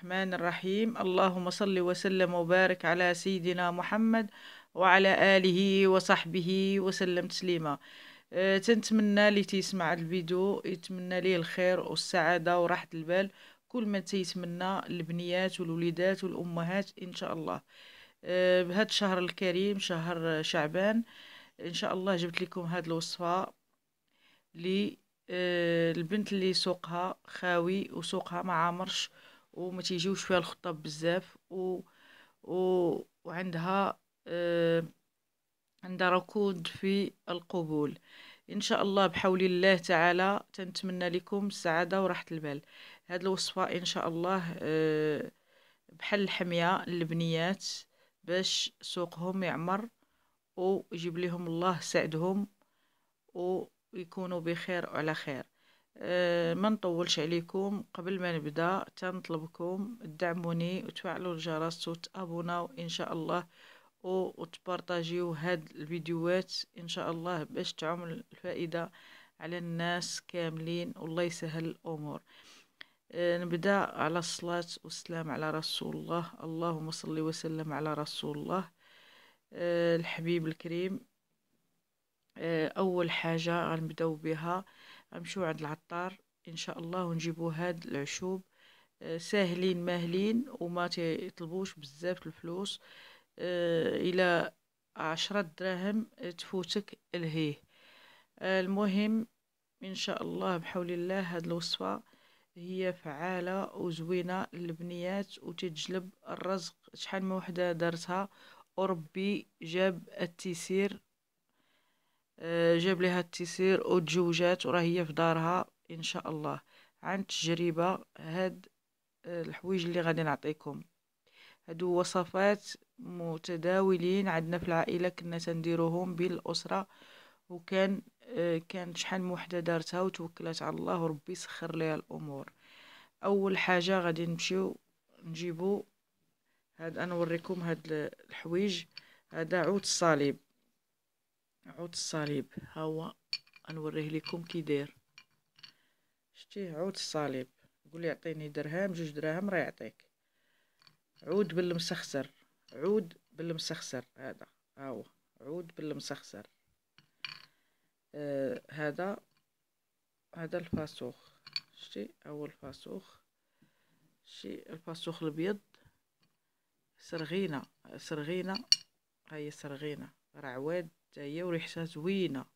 الرحمن الرحيم اللهم صل وسلم وبارك على سيدنا محمد وعلى آله وصحبه وسلم تسليما أه، تنتمنى اللي تيسمع الفيديو يتمنى ليه الخير والسعادة وراحة البال كل من تيتمنى البنيات والوليدات والأمهات إن شاء الله أه، بهذا الشهر الكريم شهر شعبان إن شاء الله جبت لكم هذه الوصفة ل أه، البنت اللي سوقها خاوي وسوقها ما عامرش وما تيجيوش فيها الخطاب بزاف و... و... وعندها آه... عندها ركود في القبول ان شاء الله بحول الله تعالى تنتمنى لكم السعاده وراحه البال هاد الوصفه ان شاء الله آه... بحال الحميه للبنيات باش سوقهم يعمر ويجيب لهم الله سعدهم ويكونوا بخير وعلى خير آه، ما نطولش عليكم قبل ما نبدا تنطلبكم تدعموني وتفعلوا الجرس وتابوناو ان شاء الله وتبارطاجيو هاد الفيديوهات ان شاء الله باش تعمل الفائده على الناس كاملين والله يسهل الامور آه، نبدا على الصلاه والسلام على رسول الله اللهم صل وسلم على رسول الله آه، الحبيب الكريم اول حاجه غنبداو بها نمشيو عند العطار ان شاء الله ونجيبو هاد العشوب آه، ساهلين ماهلين وما تطلبوش بزاف الفلوس آه، الى عشرة دراهم آه، تفوتك الهيه المهم ان شاء الله بحول الله هاد الوصفه هي فعاله وزوينه للبنيات وتجلب الرزق شحال من وحده دارتها وربي جاب التيسير آه، جاب لها التيسير وتزوجات وراه هي في دارها ان شاء الله عن تجربه هاد آه، الحوايج اللي غادي نعطيكم هادو وصفات متداولين عندنا في العائله كنا تنديروهم بالاسره وكان آه، كانت شحال من وحده دارتها وتوكلت على الله وربي سخر ليها الامور اول حاجه غادي نمشيو نجيبو هاد انا نوريكم هاد الحوايج هذا عود الصليب عود الصليب ها هو غنوريه لكم كي داير شتي عود الصليب قولي يعطيني درهم جوج دراهم راه يعطيك عود بالمسخسر عود بالمسخسر هذا ها هو عود بالمسخسر آه هذا هذا الفاسوخ شتي هو الفاسوخ شي الفاسوخ الابيض سرغينه سرغينه هي سرغينه راه عواد حتى هي وريحتها زوينه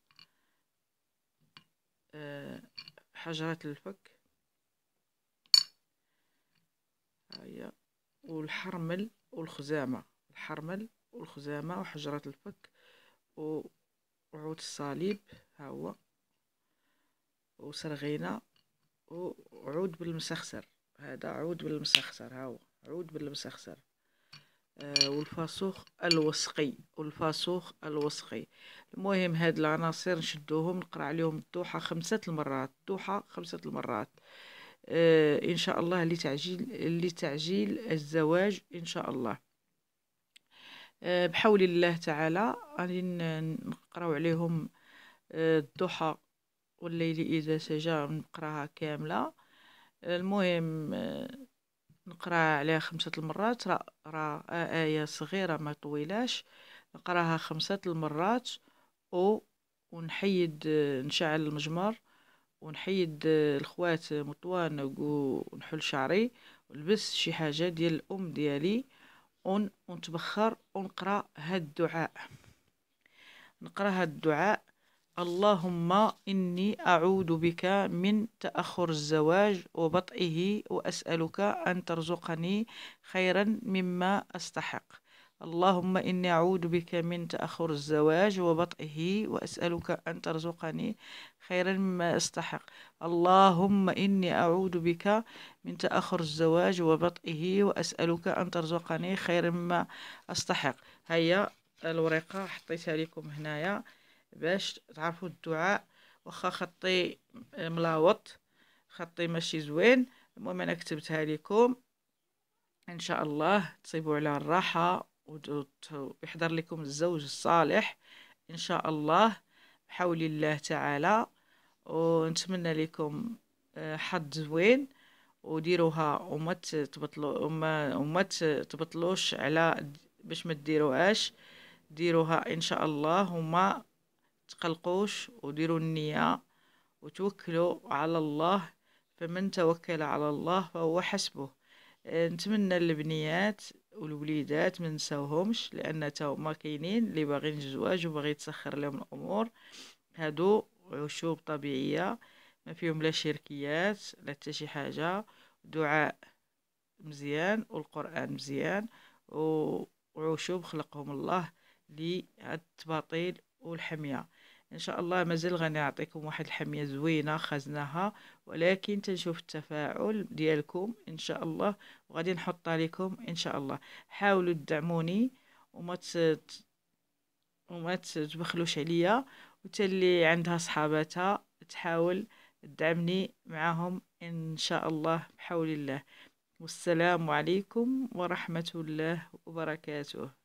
أه حجره الفك هيا والحرمل والخزامه الحرمل والخزامه وحجرات الفك وعود الصليب ها هو وسرغينه وعود بالمسخسر هذا عود بالمسخسر ها هو عود بالمسخسر آه، والفاسوخ الوسقي والفاسوخ الوسقي المهم هاد العناصر نشدوهم نقرا عليهم الدوحة خمسة المرات الدوحة خمسة المرات آه ان شاء الله لتعجيل لتعجيل الزواج ان شاء الله آه بحول الله تعالى غادي نقراو عليهم آه الضحى والليل اذا سجى نقراها كامله المهم آه، نقرا عليها خمسة المرات راه آية صغيرة ما طويلاش نقراها خمسة المرات و ونحيد نشعل المجمر ونحيد الخوات مطوان ونحل شعري ونلبس شي حاجة ديال الأم ديالي ونتبخر ونقرا هاد الدعاء نقرا هاد الدعاء اللهم إني أعوذ بك من تأخر الزواج وبطئه وأسألك أن ترزقني خيرا مما أستحق اللهم إني أعوذ بك من تأخر الزواج وبطئه وأسألك أن ترزقني خيرا مما أستحق اللهم إني أعوذ بك من تأخر الزواج وبطئه وأسألك أن ترزقني خيرا مما أستحق هيا الورقة حطيتها لكم هنايا باش تعرفوا الدعاء واخا خطي ملاوط خطي ماشي زوين المهم انا كتبتها لكم ان شاء الله تصيبوا على الراحه ويحضر لكم الزوج الصالح ان شاء الله بحول الله تعالى ونتمنى لكم آه، حظ زوين وديروها وما تبطلو وما وما تبطلوش على باش ما ديروهاش ديروها ان شاء الله وما تقلقوش وديروا النية وتوكلوا على الله فمن توكل على الله فهو حسبه آه، نتمنى البنيات والوليدات ما نساوهمش لان تا هما كاينين اللي باغيين الزواج وباغي تسخر لهم الامور هادو عشوب طبيعيه ما فيهم لا شركيات لا حتى شي حاجه دعاء مزيان والقران مزيان وعشوب خلقهم الله لهاد التباطيل والحميه ان شاء الله مازال غنعطيكم واحد الحميه زوينه خزناها ولكن تنشوف التفاعل ديالكم ان شاء الله وغادي نحطها لكم ان شاء الله حاولوا تدعموني وما تت... وما تبخلوش عليا وتا اللي عندها صحاباتها تحاول تدعمني معاهم ان شاء الله بحول الله والسلام عليكم ورحمه الله وبركاته